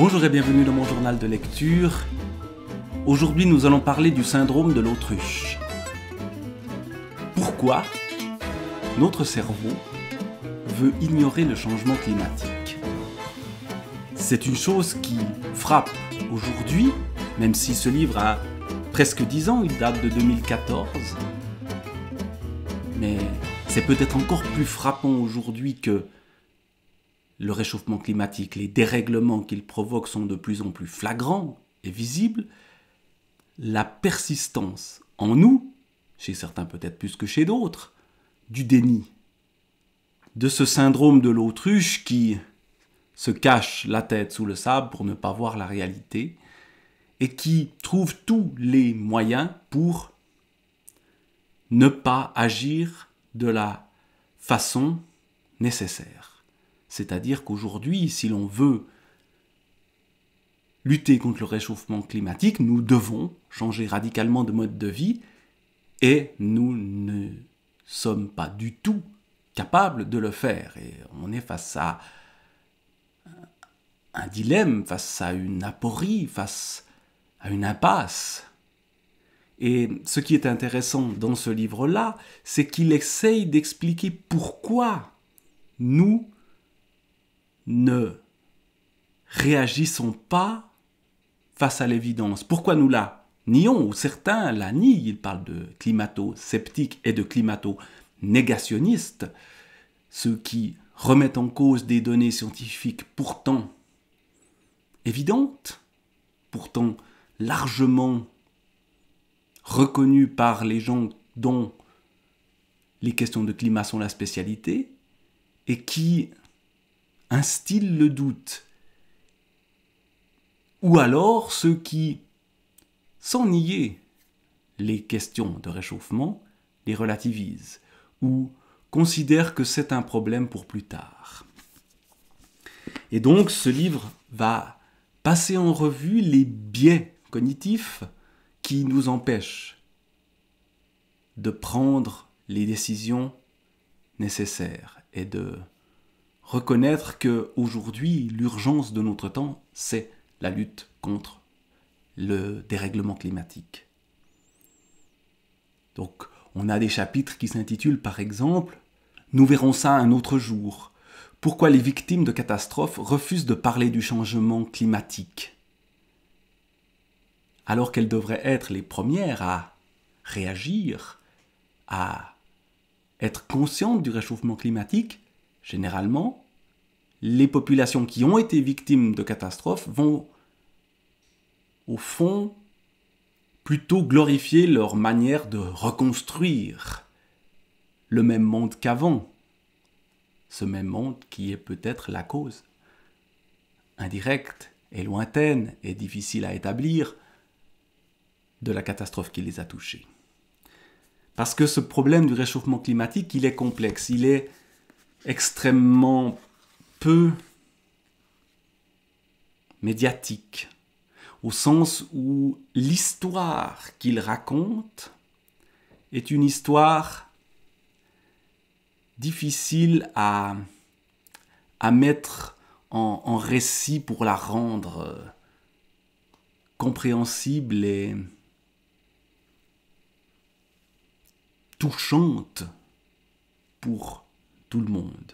Bonjour et bienvenue dans mon journal de lecture. Aujourd'hui nous allons parler du syndrome de l'autruche. Pourquoi notre cerveau veut ignorer le changement climatique C'est une chose qui frappe aujourd'hui, même si ce livre a presque 10 ans, il date de 2014. Mais c'est peut-être encore plus frappant aujourd'hui que le réchauffement climatique, les dérèglements qu'il provoque sont de plus en plus flagrants et visibles. La persistance en nous, chez certains peut-être plus que chez d'autres, du déni, de ce syndrome de l'autruche qui se cache la tête sous le sable pour ne pas voir la réalité et qui trouve tous les moyens pour ne pas agir de la façon nécessaire. C'est-à-dire qu'aujourd'hui, si l'on veut lutter contre le réchauffement climatique, nous devons changer radicalement de mode de vie et nous ne sommes pas du tout capables de le faire. Et on est face à un dilemme, face à une aporie, face à une impasse. Et ce qui est intéressant dans ce livre-là, c'est qu'il essaye d'expliquer pourquoi nous ne réagissons pas face à l'évidence. Pourquoi nous la nions ou certains la nient Ils parlent de climato-sceptiques et de climato-négationnistes, ceux qui remettent en cause des données scientifiques pourtant évidentes, pourtant largement reconnues par les gens dont les questions de climat sont la spécialité, et qui instille le doute. Ou alors ceux qui, sans nier les questions de réchauffement, les relativisent, ou considèrent que c'est un problème pour plus tard. Et donc ce livre va passer en revue les biais cognitifs qui nous empêchent de prendre les décisions nécessaires et de reconnaître que aujourd'hui l'urgence de notre temps, c'est la lutte contre le dérèglement climatique. Donc, on a des chapitres qui s'intitulent par exemple Nous verrons ça un autre jour. Pourquoi les victimes de catastrophes refusent de parler du changement climatique alors qu'elles devraient être les premières à réagir, à être conscientes du réchauffement climatique, généralement, les populations qui ont été victimes de catastrophes vont, au fond, plutôt glorifier leur manière de reconstruire le même monde qu'avant, ce même monde qui est peut-être la cause, indirecte et lointaine et difficile à établir, de la catastrophe qui les a touchés. Parce que ce problème du réchauffement climatique, il est complexe, il est extrêmement peu médiatique, au sens où l'histoire qu'il raconte est une histoire difficile à, à mettre en, en récit pour la rendre compréhensible et touchante pour tout le monde.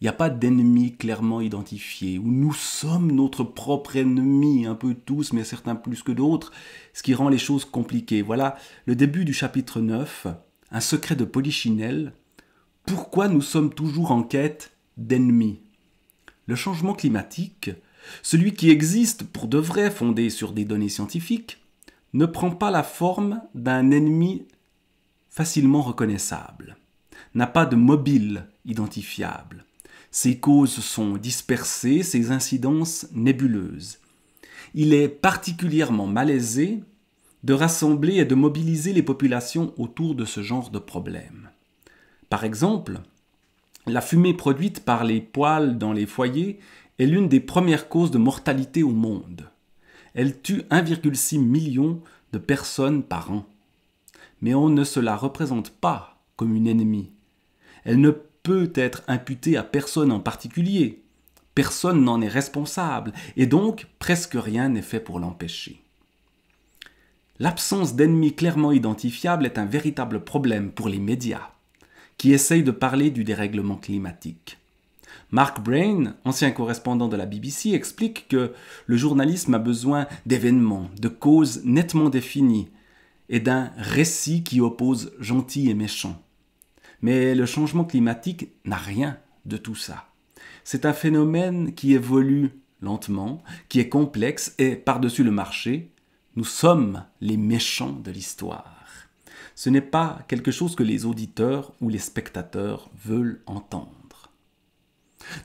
Il n'y a pas d'ennemi clairement identifié, où nous sommes notre propre ennemi, un peu tous, mais certains plus que d'autres, ce qui rend les choses compliquées. Voilà le début du chapitre 9, un secret de Polichinelle. Pourquoi nous sommes toujours en quête d'ennemis Le changement climatique, celui qui existe pour de vrai fondé sur des données scientifiques, ne prend pas la forme d'un ennemi facilement reconnaissable n'a pas de mobile identifiable. Ses causes sont dispersées, ses incidences nébuleuses. Il est particulièrement malaisé de rassembler et de mobiliser les populations autour de ce genre de problème. Par exemple, la fumée produite par les poils dans les foyers est l'une des premières causes de mortalité au monde. Elle tue 1,6 million de personnes par an. Mais on ne se la représente pas comme une ennemie. Elle ne peut être imputée à personne en particulier. Personne n'en est responsable, et donc presque rien n'est fait pour l'empêcher. L'absence d'ennemis clairement identifiables est un véritable problème pour les médias, qui essayent de parler du dérèglement climatique. Mark Brain, ancien correspondant de la BBC, explique que le journalisme a besoin d'événements, de causes nettement définies, et d'un récit qui oppose gentil et méchant. Mais le changement climatique n'a rien de tout ça. C'est un phénomène qui évolue lentement, qui est complexe et par-dessus le marché, nous sommes les méchants de l'histoire. Ce n'est pas quelque chose que les auditeurs ou les spectateurs veulent entendre.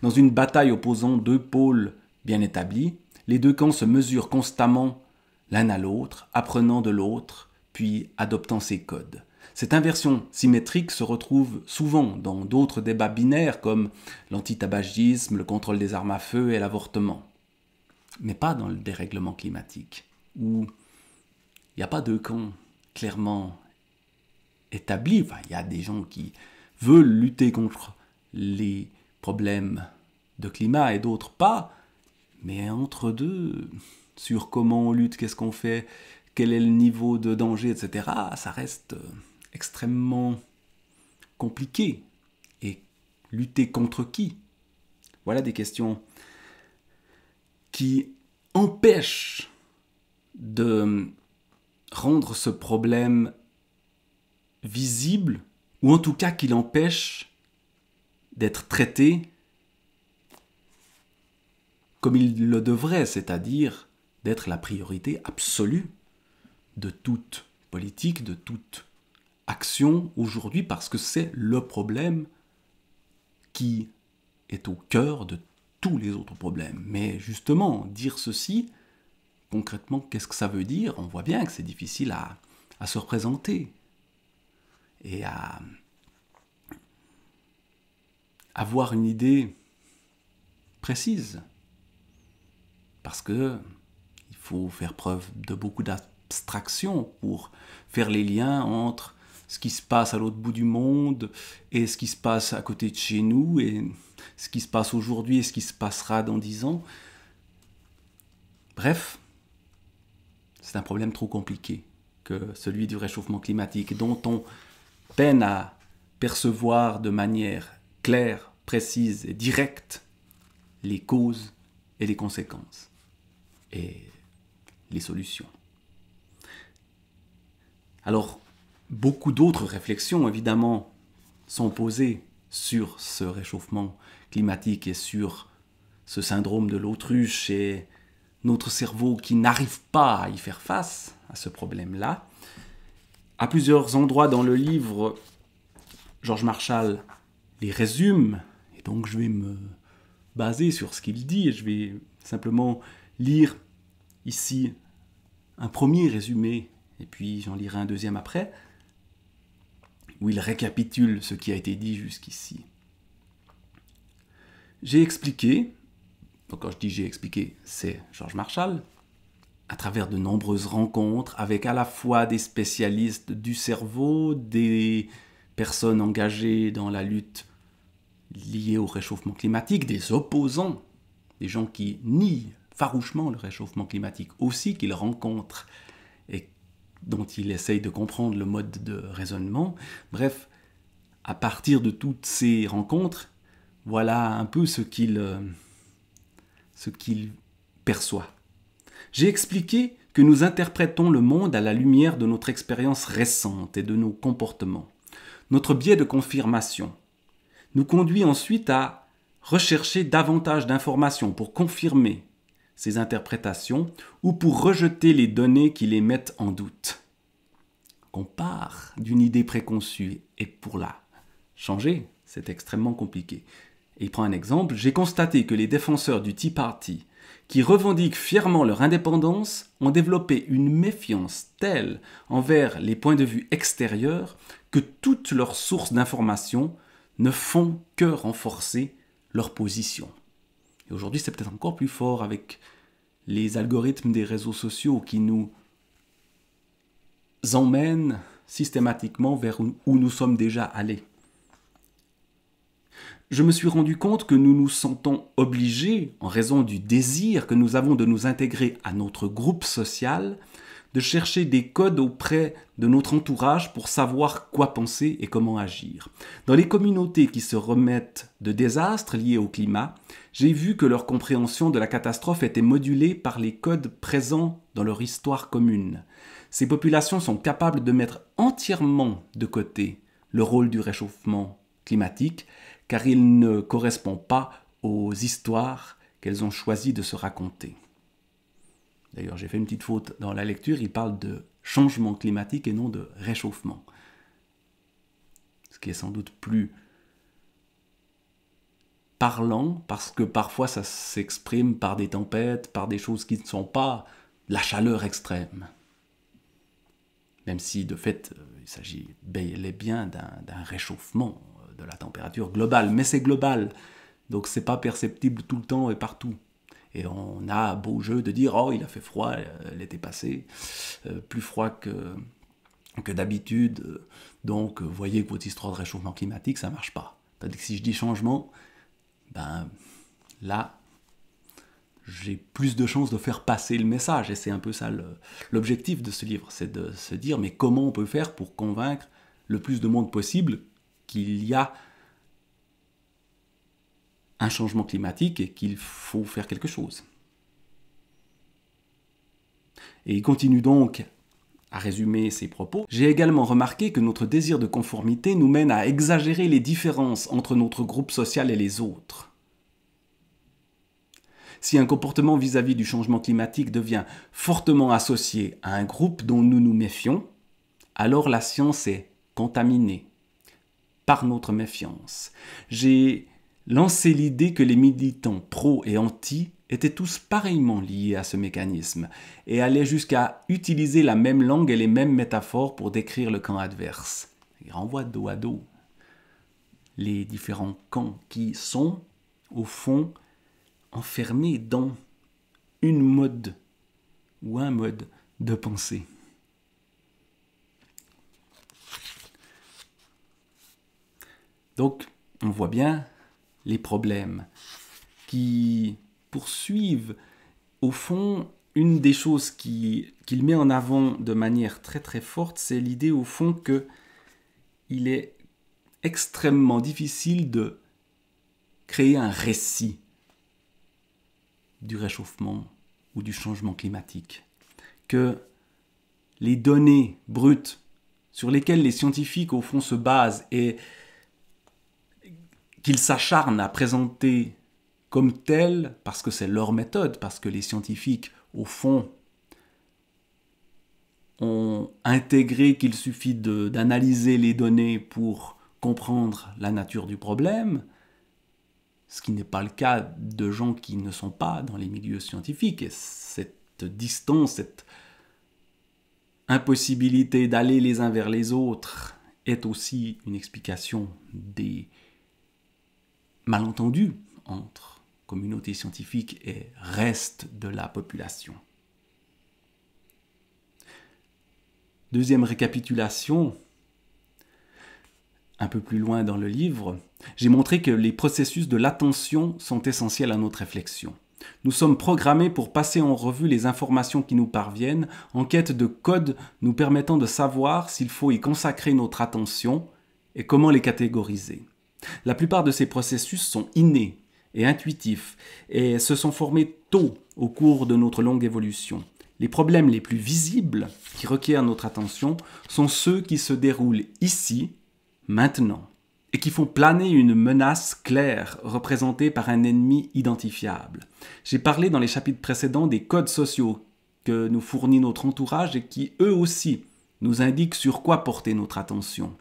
Dans une bataille opposant deux pôles bien établis, les deux camps se mesurent constamment l'un à l'autre, apprenant de l'autre, puis adoptant ses codes. Cette inversion symétrique se retrouve souvent dans d'autres débats binaires comme l'antitabagisme, le contrôle des armes à feu et l'avortement. Mais pas dans le dérèglement climatique, où il n'y a pas de camp clairement établi. il y a des gens qui veulent lutter contre les problèmes de climat et d'autres pas, mais entre deux, sur comment on lutte, qu'est-ce qu'on fait, quel est le niveau de danger, etc., ça reste euh, extrêmement compliqué. Et lutter contre qui Voilà des questions qui empêchent de rendre ce problème visible, ou en tout cas qui l'empêchent d'être traité comme il le devrait, c'est-à-dire d'être la priorité absolue de toute politique, de toute action aujourd'hui parce que c'est le problème qui est au cœur de tous les autres problèmes. Mais justement, dire ceci, concrètement, qu'est-ce que ça veut dire On voit bien que c'est difficile à, à, se représenter et à avoir une idée précise. Parce que il faut faire preuve de beaucoup d'abstraction pour faire les liens entre ce qui se passe à l'autre bout du monde et ce qui se passe à côté de chez nous et ce qui se passe aujourd'hui et ce qui se passera dans dix ans. Bref, c'est un problème trop compliqué que celui du réchauffement climatique dont on peine à percevoir de manière claire, précise et directe les causes et les conséquences et les solutions. Alors, beaucoup d'autres réflexions, évidemment, sont posées sur ce réchauffement climatique et sur ce syndrome de l'autruche et notre cerveau qui n'arrive pas à y faire face à ce problème-là. À plusieurs endroits dans le livre, Georges Marshall les résume, et donc je vais me baser sur ce qu'il dit, et je vais simplement lire ici un premier résumé, et puis j'en lirai un deuxième après où il récapitule ce qui a été dit jusqu'ici. J'ai expliqué, quand je dis j'ai expliqué, c'est Georges Marshall, à travers de nombreuses rencontres avec à la fois des spécialistes du cerveau, des personnes engagées dans la lutte liée au réchauffement climatique, des opposants, des gens qui nient farouchement le réchauffement climatique aussi, qu'ils rencontrent et dont il essaye de comprendre le mode de raisonnement. Bref, à partir de toutes ces rencontres, voilà un peu ce qu'il euh, ce qu'il perçoit. J'ai expliqué que nous interprétons le monde à la lumière de notre expérience récente et de nos comportements. Notre biais de confirmation nous conduit ensuite à rechercher davantage d'informations pour confirmer ses interprétations ou pour rejeter les données qui les mettent en doute. On part d'une idée préconçue et pour la changer, c'est extrêmement compliqué. Et il prend un exemple, j'ai constaté que les défenseurs du Tea Party, qui revendiquent fièrement leur indépendance, ont développé une méfiance telle envers les points de vue extérieurs que toutes leurs sources d'informations ne font que renforcer leur position aujourd'hui, c'est peut-être encore plus fort avec les algorithmes des réseaux sociaux qui nous emmènent systématiquement vers où nous sommes déjà allés. Je me suis rendu compte que nous nous sentons obligés, en raison du désir que nous avons de nous intégrer à notre groupe social, de chercher des codes auprès de notre entourage pour savoir quoi penser et comment agir. Dans les communautés qui se remettent de désastres liés au climat, j'ai vu que leur compréhension de la catastrophe était modulée par les codes présents dans leur histoire commune. Ces populations sont capables de mettre entièrement de côté le rôle du réchauffement climatique car il ne correspond pas aux histoires qu'elles ont choisi de se raconter. D'ailleurs, j'ai fait une petite faute dans la lecture, il parle de changement climatique et non de réchauffement. Ce qui est sans doute plus parlant, parce que parfois ça s'exprime par des tempêtes, par des choses qui ne sont pas la chaleur extrême. Même si de fait, euh, il s'agit bel et bien d'un réchauffement euh, de la température globale, mais c'est global, donc c'est pas perceptible tout le temps et partout. Et on a beau jeu de dire Oh, il a fait froid euh, l'été passé, euh, plus froid que, que d'habitude. Donc, euh, voyez que votre histoire de réchauffement climatique, ça marche pas. Tandis que si je dis changement, ben là, j'ai plus de chances de faire passer le message. Et c'est un peu ça l'objectif de ce livre, c'est de se dire mais comment on peut faire pour convaincre le plus de monde possible qu'il y a un changement climatique et qu'il faut faire quelque chose. Et il continue donc à résumer ses propos, j'ai également remarqué que notre désir de conformité nous mène à exagérer les différences entre notre groupe social et les autres. Si un comportement vis-à-vis du changement climatique devient fortement associé à un groupe dont nous nous méfions, alors la science est contaminée par notre méfiance. J'ai lancer l'idée que les militants pro et anti étaient tous pareillement liés à ce mécanisme et allaient jusqu'à utiliser la même langue et les mêmes métaphores pour décrire le camp adverse. Il renvoie dos à dos les différents camps qui sont, au fond, enfermés dans une mode ou un mode de pensée. Donc, on voit bien, les problèmes, qui poursuivent au fond une des choses qu'il met en avant de manière très très forte, c'est l'idée au fond que il est extrêmement difficile de créer un récit du réchauffement ou du changement climatique, que les données brutes sur lesquelles les scientifiques au fond se basent et qu'ils s'acharnent à présenter comme tel parce que c'est leur méthode, parce que les scientifiques, au fond, ont intégré qu'il suffit d'analyser les données pour comprendre la nature du problème, ce qui n'est pas le cas de gens qui ne sont pas dans les milieux scientifiques. Et cette distance, cette impossibilité d'aller les uns vers les autres est aussi une explication des malentendu entre communauté scientifique et reste de la population. Deuxième récapitulation, un peu plus loin dans le livre, j'ai montré que les processus de l'attention sont essentiels à notre réflexion. Nous sommes programmés pour passer en revue les informations qui nous parviennent en quête de codes nous permettant de savoir s'il faut y consacrer notre attention et comment les catégoriser. La plupart de ces processus sont innés et intuitifs et se sont formés tôt au cours de notre longue évolution. Les problèmes les plus visibles qui requièrent notre attention sont ceux qui se déroulent ici, maintenant, et qui font planer une menace claire représentée par un ennemi identifiable. J'ai parlé dans les chapitres précédents des codes sociaux que nous fournit notre entourage et qui, eux aussi, nous indiquent sur quoi porter notre attention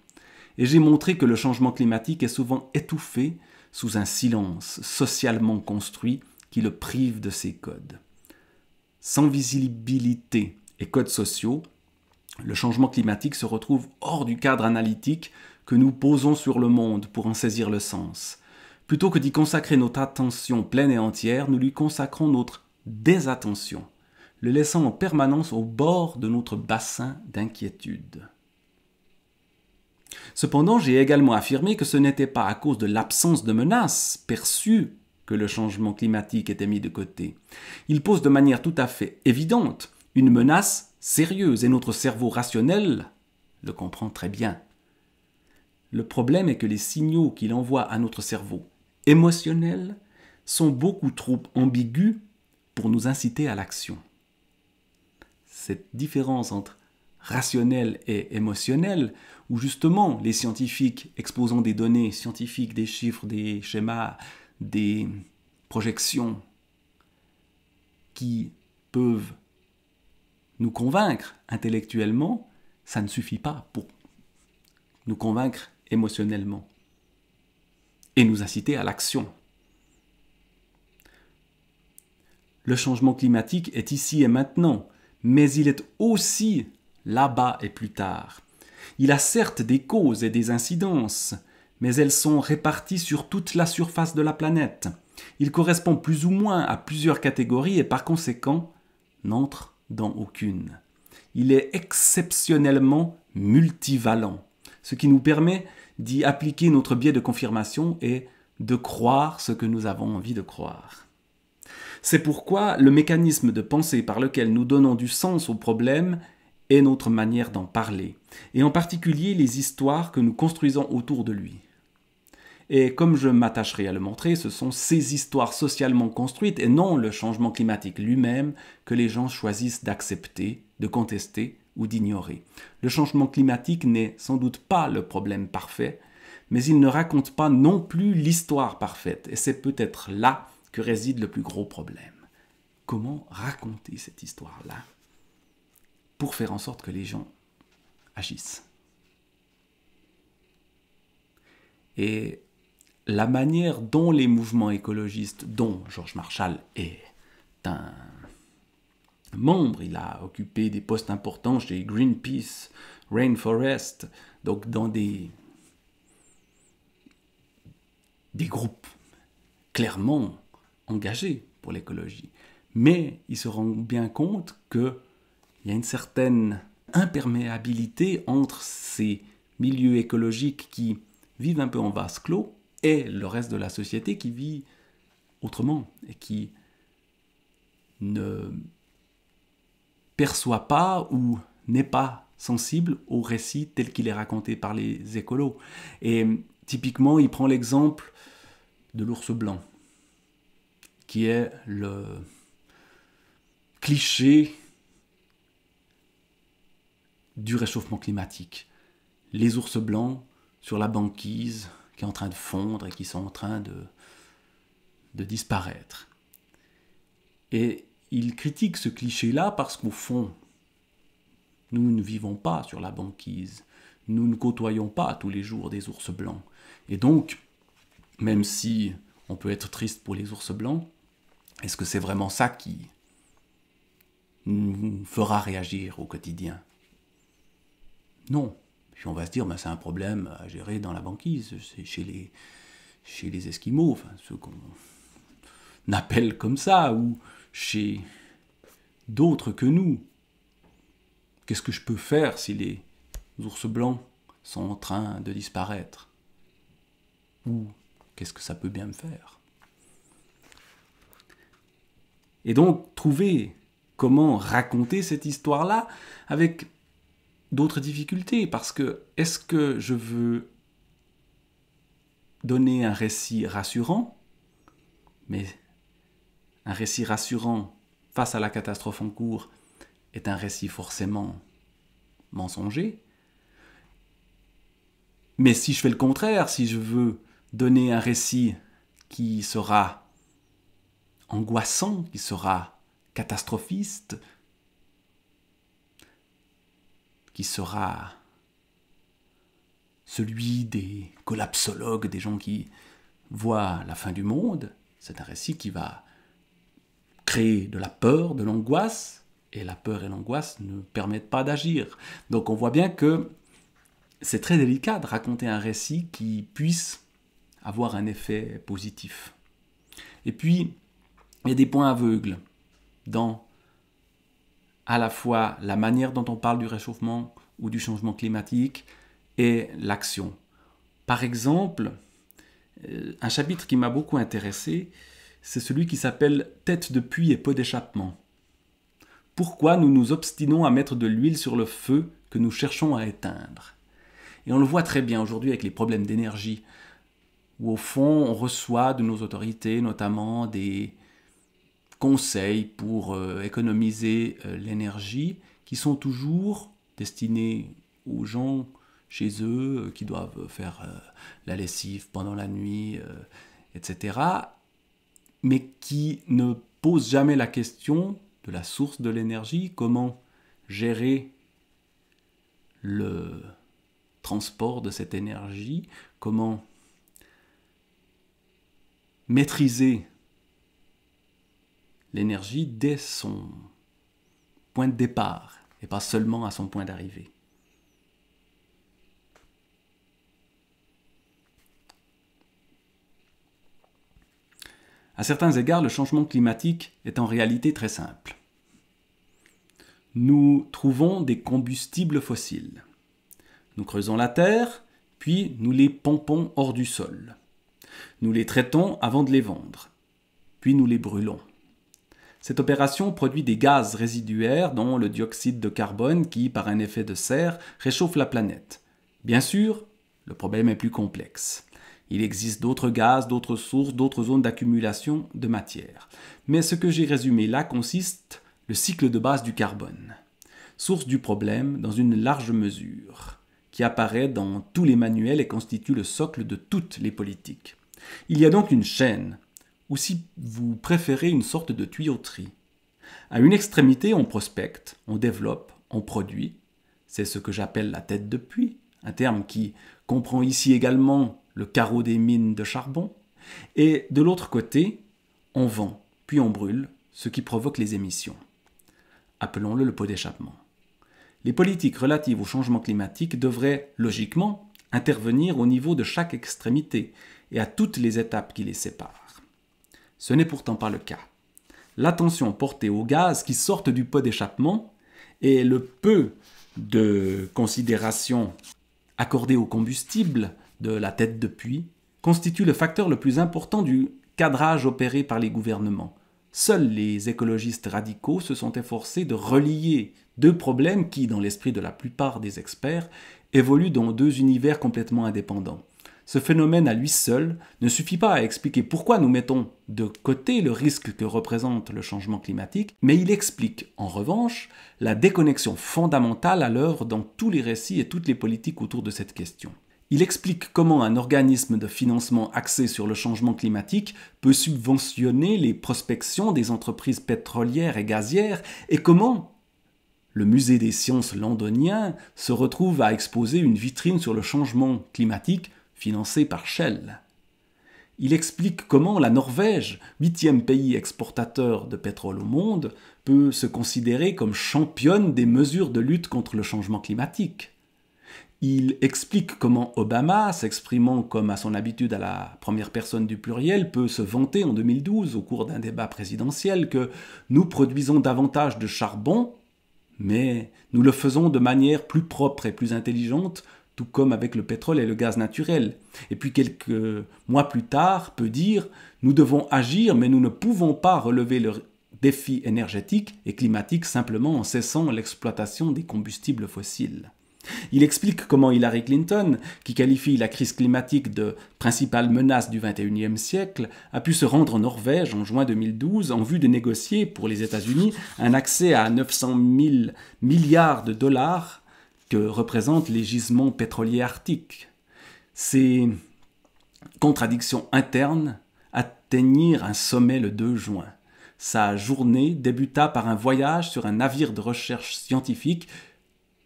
et j'ai montré que le changement climatique est souvent étouffé sous un silence socialement construit qui le prive de ses codes. Sans visibilité et codes sociaux, le changement climatique se retrouve hors du cadre analytique que nous posons sur le monde pour en saisir le sens. Plutôt que d'y consacrer notre attention pleine et entière, nous lui consacrons notre désattention, le laissant en permanence au bord de notre bassin d'inquiétude. Cependant, j'ai également affirmé que ce n'était pas à cause de l'absence de menaces perçues que le changement climatique était mis de côté. Il pose de manière tout à fait évidente une menace sérieuse et notre cerveau rationnel le comprend très bien. Le problème est que les signaux qu'il envoie à notre cerveau émotionnel sont beaucoup trop ambigus pour nous inciter à l'action. Cette différence entre rationnel et émotionnel où justement les scientifiques exposant des données scientifiques, des chiffres, des schémas, des projections qui peuvent nous convaincre intellectuellement, ça ne suffit pas pour nous convaincre émotionnellement et nous inciter à l'action. Le changement climatique est ici et maintenant, mais il est aussi là-bas et plus tard. Il a certes des causes et des incidences, mais elles sont réparties sur toute la surface de la planète. Il correspond plus ou moins à plusieurs catégories et par conséquent n'entre dans aucune. Il est exceptionnellement multivalent, ce qui nous permet d'y appliquer notre biais de confirmation et de croire ce que nous avons envie de croire. C'est pourquoi le mécanisme de pensée par lequel nous donnons du sens au problème et notre manière d'en parler, et en particulier les histoires que nous construisons autour de lui. Et comme je m'attacherai à le montrer, ce sont ces histoires socialement construites et non le changement climatique lui-même que les gens choisissent d'accepter, de contester ou d'ignorer. Le changement climatique n'est sans doute pas le problème parfait, mais il ne raconte pas non plus l'histoire parfaite, et c'est peut-être là que réside le plus gros problème. Comment raconter cette histoire-là pour faire en sorte que les gens agissent. Et la manière dont les mouvements écologistes, dont Georges Marshall est un membre, il a occupé des postes importants chez Greenpeace, Rainforest, donc dans des, des groupes clairement engagés pour l'écologie. Mais il se rend bien compte que il y a une certaine imperméabilité entre ces milieux écologiques qui vivent un peu en vase clos et le reste de la société qui vit autrement et qui ne perçoit pas ou n'est pas sensible au récit tel qu'il est raconté par les écolos. Et typiquement, il prend l'exemple de l'ours blanc, qui est le cliché du réchauffement climatique. Les ours blancs sur la banquise qui est en train de fondre et qui sont en train de, disparaître. Et il critique ce cliché-là parce qu'au fond, nous ne vivons pas sur la banquise, nous ne côtoyons pas tous les jours des ours blancs. Et donc, même si on peut être triste pour les ours blancs, est-ce que c'est vraiment ça qui nous fera réagir au quotidien non. Puis on va se dire, ben, c'est un problème à gérer dans la banquise, chez les, chez les Esquimaux, enfin, ceux qu'on appelle comme ça, ou chez d'autres que nous. Qu'est-ce que je peux faire si les ours blancs sont en train de disparaître Ou qu'est-ce que ça peut bien me faire Et donc, trouver comment raconter cette histoire-là avec d'autres difficultés parce que est-ce que je veux donner un récit rassurant, mais un récit rassurant face à la catastrophe en cours est un récit forcément mensonger. Mais si je fais le contraire, si je veux donner un récit qui sera angoissant, qui sera catastrophiste, qui sera celui des collapsologues, des gens qui voient la fin du monde. C'est un récit qui va créer de la peur, de l'angoisse, et la peur et l'angoisse ne permettent pas d'agir. Donc on voit bien que c'est très délicat de raconter un récit qui puisse avoir un effet positif. Et puis, il y a des points aveugles dans à la fois la manière dont on parle du réchauffement ou du changement climatique et l'action. Par exemple, euh, un chapitre qui m'a beaucoup intéressé, c'est celui qui s'appelle Tête de puits et peu d'échappement. Pourquoi nous nous obstinons à mettre de l'huile sur le feu que nous cherchons à éteindre Et on le voit très bien aujourd'hui avec les problèmes d'énergie, où au fond on reçoit de nos autorités, notamment des, conseils pour euh, économiser euh, l'énergie qui sont toujours destinés aux gens chez eux euh, qui doivent faire la lessive pendant la nuit, etc. Mais qui ne posent jamais la question de la source de l'énergie, comment gérer le transport de cette énergie, comment maîtriser l'énergie dès son point de départ et pas seulement à son point d'arrivée. À certains égards, le changement climatique est en réalité très simple. Nous trouvons des combustibles fossiles. Nous creusons la terre, puis nous les pompons hors du sol. Nous les traitons avant de les vendre, puis nous les brûlons. Cette opération produit des gaz résiduaires, dont le dioxyde de carbone, qui, par un effet de serre, réchauffe la planète. Bien sûr, le problème est plus complexe. Il existe d'autres gaz, d'autres sources, d'autres zones d'accumulation de matière. Mais ce que j'ai résumé là consiste le cycle de base du carbone, source du problème dans une large mesure, qui apparaît dans tous les manuels et constitue le socle de toutes les politiques. Il y a donc une chaîne, ou si vous préférez une sorte de tuyauterie. À une extrémité, on prospecte, on développe, on produit. C'est ce que j'appelle la tête de puits, un terme qui comprend ici également le carreau des mines de charbon. Et de l'autre côté, on vend, puis on brûle, ce qui provoque les émissions. Appelons-le le pot d'échappement. Les politiques relatives au changement climatique devraient, logiquement, intervenir au niveau de chaque extrémité et à toutes les étapes qui les séparent. Ce n'est pourtant pas le cas. L'attention portée aux gaz qui sortent du pot d'échappement et le peu de considération accordée au combustible de la tête de puits constitue le facteur le plus important du cadrage opéré par les gouvernements. Seuls les écologistes radicaux se sont efforcés de relier deux problèmes qui, dans l'esprit de la plupart des experts, évoluent dans deux univers complètement indépendants. Ce phénomène à lui seul ne suffit pas à expliquer pourquoi nous mettons de côté le risque que représente le changement climatique, mais il explique en revanche la déconnexion fondamentale à l'œuvre dans tous les récits et toutes les politiques autour de cette question. Il explique comment un organisme de financement axé sur le changement climatique peut subventionner les prospections des entreprises pétrolières et gazières et comment le musée des sciences londonien se retrouve à exposer une vitrine sur le changement climatique financé par Shell. Il explique comment la Norvège, huitième pays exportateur de pétrole au monde, peut se considérer comme championne des mesures de lutte contre le changement climatique. Il explique comment Obama, s'exprimant comme à son habitude à la première personne du pluriel, peut se vanter en 2012 au cours d'un débat présidentiel que nous produisons davantage de charbon, mais nous le faisons de manière plus propre et plus intelligente tout comme avec le pétrole et le gaz naturel. Et puis quelques mois plus tard, peut dire, nous devons agir, mais nous ne pouvons pas relever le défi énergétique et climatique simplement en cessant l'exploitation des combustibles fossiles. Il explique comment Hillary Clinton, qui qualifie la crise climatique de principale menace du XXIe siècle, a pu se rendre en Norvège en juin 2012 en vue de négocier pour les États-Unis un accès à 900 000 milliards de dollars que représentent les gisements pétroliers arctiques. Ces contradictions internes atteignirent un sommet le 2 juin. Sa journée débuta par un voyage sur un navire de recherche scientifique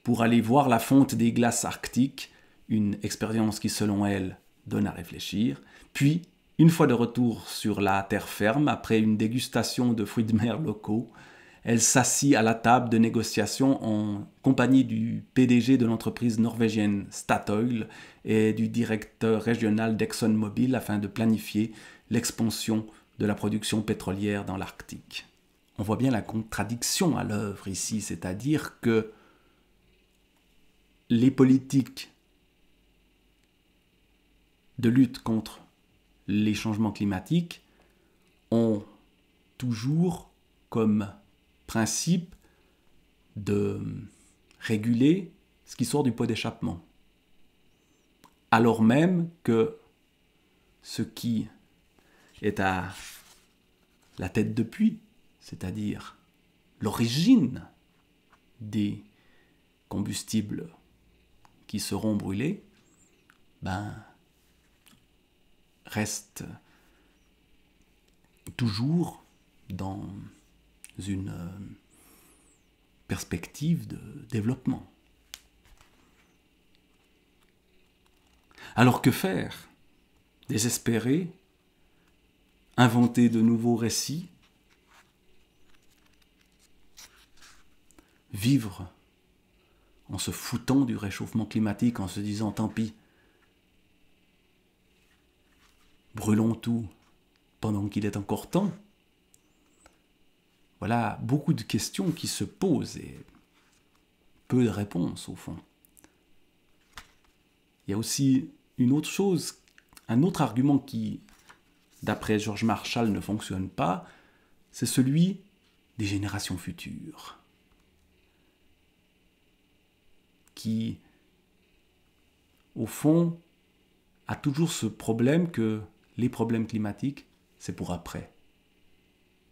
pour aller voir la fonte des glaces arctiques, une expérience qui selon elle donne à réfléchir, puis, une fois de retour sur la terre ferme, après une dégustation de fruits de mer locaux, elle s'assit à la table de négociation en compagnie du PDG de l'entreprise norvégienne Statoil et du directeur régional d'ExxonMobil afin de planifier l'expansion de la production pétrolière dans l'Arctique. On voit bien la contradiction à l'œuvre ici, c'est-à-dire que les politiques de lutte contre les changements climatiques ont toujours comme principe de réguler ce qui sort du pot d'échappement. Alors même que ce qui est à la tête de puits, c'est-à-dire l'origine des combustibles qui seront brûlés, ben, reste toujours dans une euh, perspective de développement. Alors que faire Désespérer Inventer de nouveaux récits Vivre en se foutant du réchauffement climatique, en se disant tant pis, brûlons tout pendant qu'il est encore temps voilà beaucoup de questions qui se posent et peu de réponses au fond. Il y a aussi une autre chose, un autre argument qui, d'après George Marshall, ne fonctionne pas, c'est celui des générations futures, qui, au fond, a toujours ce problème que les problèmes climatiques, c'est pour après,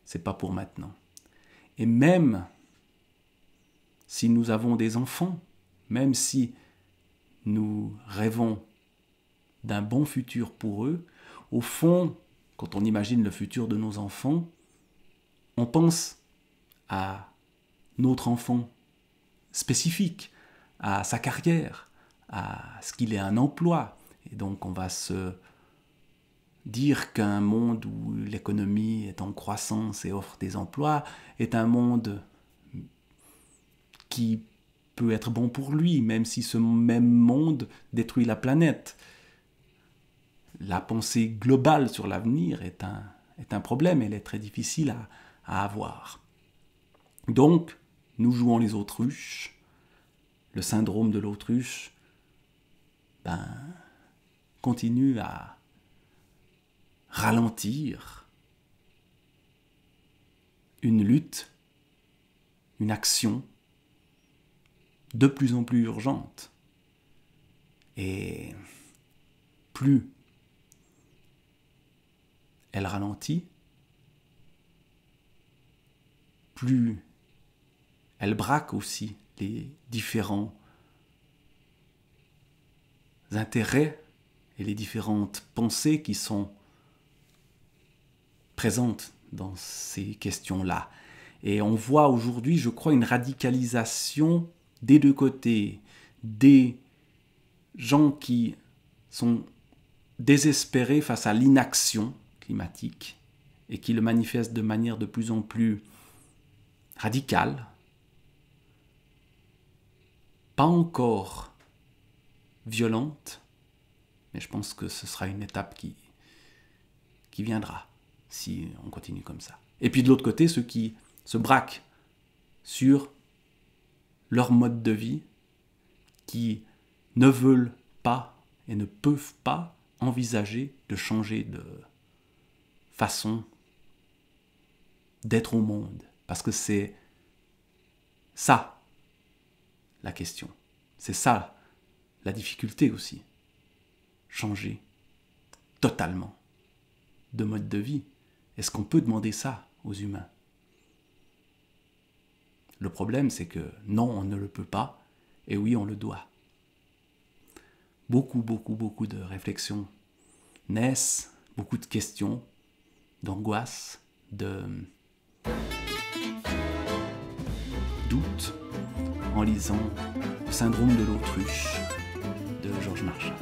c'est pas pour maintenant. Et même si nous avons des enfants, même si nous rêvons d'un bon futur pour eux, au fond, quand on imagine le futur de nos enfants, on pense à notre enfant spécifique, à sa carrière, à ce qu'il ait un emploi. Et donc on va se Dire qu'un monde où l'économie est en croissance et offre des emplois est un monde qui peut être bon pour lui, même si ce même monde détruit la planète. La pensée globale sur l'avenir est un, est un problème, elle est très difficile à, avoir. Donc, nous jouons les autruches, le syndrome de l'autruche, ben, continue à, ralentir une lutte, une action de plus en plus urgente. Et plus elle ralentit, plus elle braque aussi les différents intérêts et les différentes pensées qui sont présente dans ces questions-là. Et on voit aujourd'hui, je crois, une radicalisation des deux côtés, des gens qui sont désespérés face à l'inaction climatique et qui le manifestent de manière de plus en plus radicale, pas encore violente, mais je pense que ce sera une étape qui, qui viendra si on continue comme ça. Et puis de l'autre côté, ceux qui se braquent sur leur mode de vie, qui ne veulent pas et ne peuvent pas envisager de changer de façon d'être au monde. Parce que c'est ça la question. C'est ça la difficulté aussi. Changer totalement de mode de vie. Est-ce qu'on peut demander ça aux humains Le problème, c'est que non, on ne le peut pas, et oui, on le doit. Beaucoup, beaucoup, beaucoup de réflexions naissent, beaucoup de questions, d'angoisse, de doutes en lisant syndrome de l'autruche de Georges Marchand.